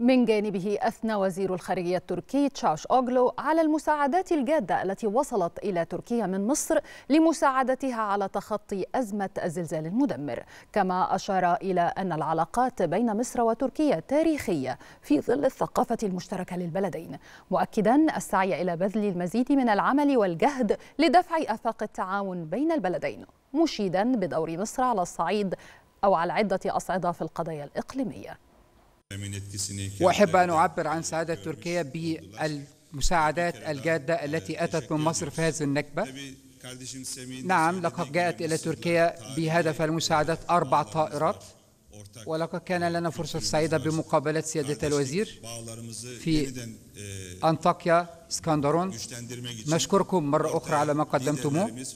من جانبه أثنى وزير الخارجية التركي تشاوش أوغلو على المساعدات الجادة التي وصلت إلى تركيا من مصر لمساعدتها على تخطي أزمة الزلزال المدمر كما أشار إلى أن العلاقات بين مصر وتركيا تاريخية في ظل الثقافة المشتركة للبلدين مؤكدا السعي إلى بذل المزيد من العمل والجهد لدفع آفاق التعاون بين البلدين مشيدا بدور مصر على الصعيد أو على عدة أصعدة في القضايا الإقليمية وأحب أن أعبر عن سعادة تركيا بالمساعدات الجادة التي أتت من مصر في هذه النكبة نعم لقد جاءت إلى تركيا بهدف المساعدات أربع طائرات ولقد كان لنا فرصة سعيدة بمقابلة سيادة الوزير في آه، أنطاكيا اسكندرون نشكركم مرة أخرى على ما قدمتموه